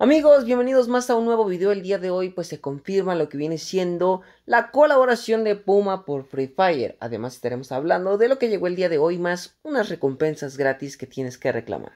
Amigos, bienvenidos más a un nuevo video. El día de hoy pues se confirma lo que viene siendo la colaboración de Puma por Free Fire. Además estaremos hablando de lo que llegó el día de hoy más unas recompensas gratis que tienes que reclamar.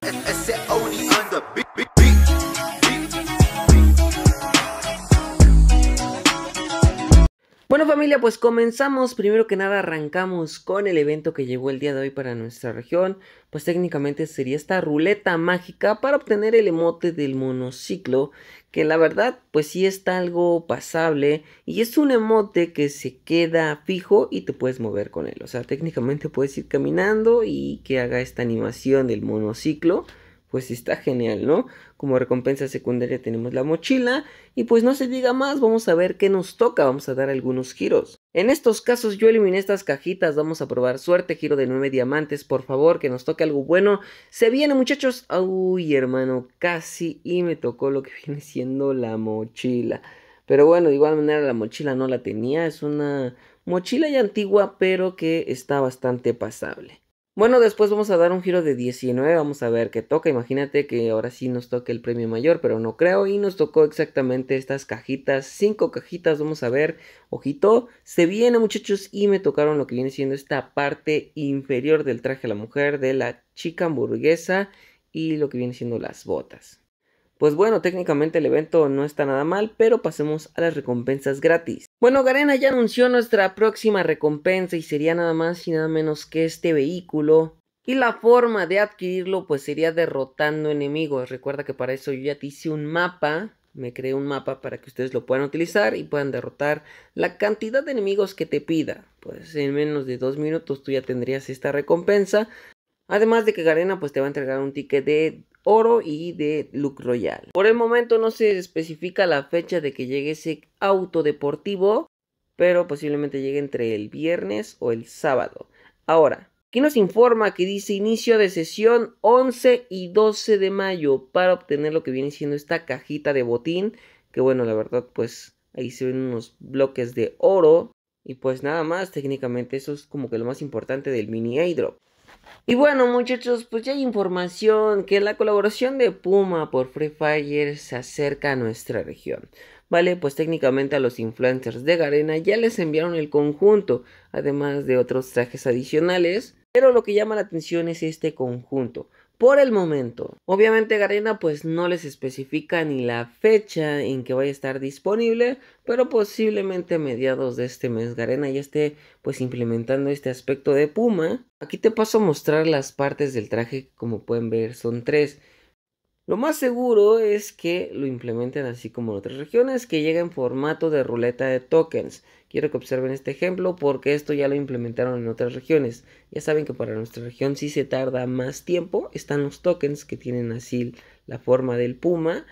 Bueno familia, pues comenzamos. Primero que nada arrancamos con el evento que llegó el día de hoy para nuestra región. Pues técnicamente sería esta ruleta mágica para obtener el emote del monociclo. Que la verdad pues sí está algo pasable. Y es un emote que se queda fijo y te puedes mover con él. O sea, técnicamente puedes ir caminando y que haga esta animación del monociclo pues está genial, ¿no? Como recompensa secundaria tenemos la mochila y pues no se diga más, vamos a ver qué nos toca, vamos a dar algunos giros. En estos casos yo eliminé estas cajitas, vamos a probar suerte, giro de nueve diamantes, por favor, que nos toque algo bueno. Se viene muchachos, uy hermano, casi y me tocó lo que viene siendo la mochila. Pero bueno, de igual manera la mochila no la tenía, es una mochila ya antigua, pero que está bastante pasable. Bueno, después vamos a dar un giro de 19, vamos a ver qué toca. Imagínate que ahora sí nos toca el premio mayor, pero no creo. Y nos tocó exactamente estas cajitas, cinco cajitas, vamos a ver. Ojito, se viene muchachos y me tocaron lo que viene siendo esta parte inferior del traje a la mujer, de la chica hamburguesa y lo que viene siendo las botas. Pues bueno, técnicamente el evento no está nada mal, pero pasemos a las recompensas gratis. Bueno, Garena ya anunció nuestra próxima recompensa y sería nada más y nada menos que este vehículo. Y la forma de adquirirlo pues sería derrotando enemigos. Recuerda que para eso yo ya te hice un mapa me creé un mapa para que ustedes lo puedan utilizar y puedan derrotar la cantidad de enemigos que te pida. Pues en menos de dos minutos tú ya tendrías esta recompensa. Además de que Garena pues te va a entregar un ticket de oro y de look royal. Por el momento no se especifica la fecha de que llegue ese auto deportivo, pero posiblemente llegue entre el viernes o el sábado. Ahora, aquí nos informa que dice inicio de sesión 11 y 12 de mayo para obtener lo que viene siendo esta cajita de botín, que bueno, la verdad pues ahí se ven unos bloques de oro y pues nada más, técnicamente eso es como que lo más importante del mini airdrop. Y bueno, muchachos, pues ya hay información que la colaboración de Puma por Free Fire se acerca a nuestra región. Vale, pues técnicamente a los influencers de Garena ya les enviaron el conjunto, además de otros trajes adicionales. Pero lo que llama la atención es este conjunto, por el momento. Obviamente Garena pues no les especifica ni la fecha en que vaya a estar disponible, pero posiblemente a mediados de este mes Garena ya esté pues implementando este aspecto de Puma. Aquí te paso a mostrar las partes del traje, como pueden ver son tres. Lo más seguro es que lo implementen así como en otras regiones, que llega en formato de ruleta de tokens, Quiero que observen este ejemplo porque esto ya lo implementaron en otras regiones. Ya saben que para nuestra región sí se tarda más tiempo. Están los tokens que tienen así la forma del puma.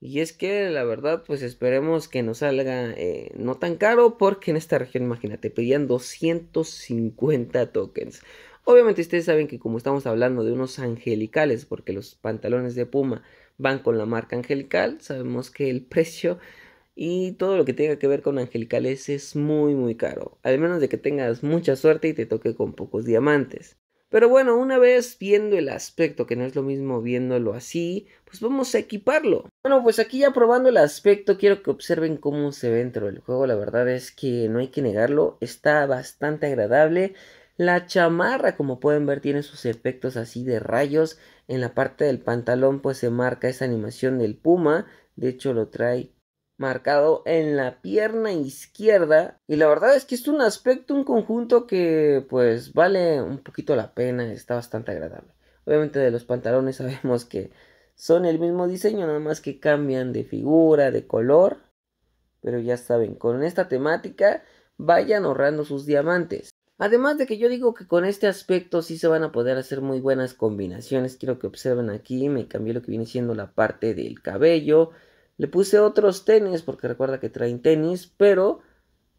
Y es que la verdad, pues esperemos que nos salga eh, no tan caro, porque en esta región, imagínate, pedían 250 tokens. Obviamente ustedes saben que como estamos hablando de unos angelicales, porque los pantalones de Puma van con la marca angelical, sabemos que el precio y todo lo que tenga que ver con angelicales es muy muy caro, al menos de que tengas mucha suerte y te toque con pocos diamantes. Pero bueno, una vez viendo el aspecto, que no es lo mismo viéndolo así, pues vamos a equiparlo. Bueno, pues aquí ya probando el aspecto, quiero que observen cómo se ve dentro del juego. La verdad es que no hay que negarlo, está bastante agradable. La chamarra, como pueden ver, tiene sus efectos así de rayos. En la parte del pantalón, pues se marca esa animación del puma. De hecho, lo trae marcado en la pierna izquierda y la verdad es que es un aspecto, un conjunto que pues vale un poquito la pena, está bastante agradable. Obviamente de los pantalones sabemos que son el mismo diseño, nada más que cambian de figura, de color, pero ya saben, con esta temática vayan ahorrando sus diamantes. Además de que yo digo que con este aspecto sí se van a poder hacer muy buenas combinaciones. Quiero que observen aquí, me cambié lo que viene siendo la parte del cabello le puse otros tenis, porque recuerda que traen tenis, pero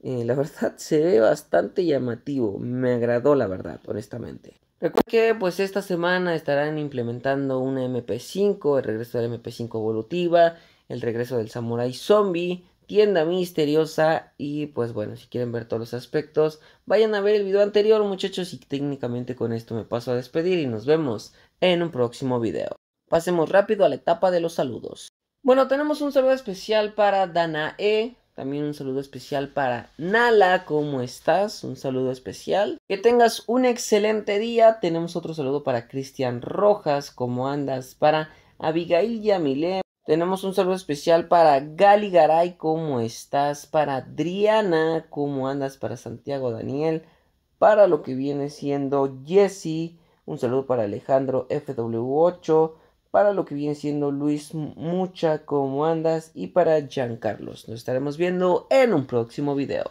eh, la verdad se ve bastante llamativo. Me agradó la verdad, honestamente. Recuerda que pues esta semana estarán implementando una MP5, el regreso de la MP5 evolutiva, el regreso del Samurai Zombie, tienda misteriosa y pues bueno, si quieren ver todos los aspectos, vayan a ver el video anterior muchachos y técnicamente con esto me paso a despedir y nos vemos en un próximo video. Pasemos rápido a la etapa de los saludos. Bueno, tenemos un saludo especial para Danae. También un saludo especial para Nala, ¿cómo estás? Un saludo especial. Que tengas un excelente día. Tenemos otro saludo para Cristian Rojas, ¿cómo andas? Para Abigail Yamile. Tenemos un saludo especial para Gali Garay, ¿cómo estás? Para Adriana, ¿cómo andas? Para Santiago Daniel. Para lo que viene siendo Jesse. Un saludo para Alejandro FW8 para lo que viene siendo Luis Mucha, como andas? Y para Carlos, Nos estaremos viendo en un próximo video.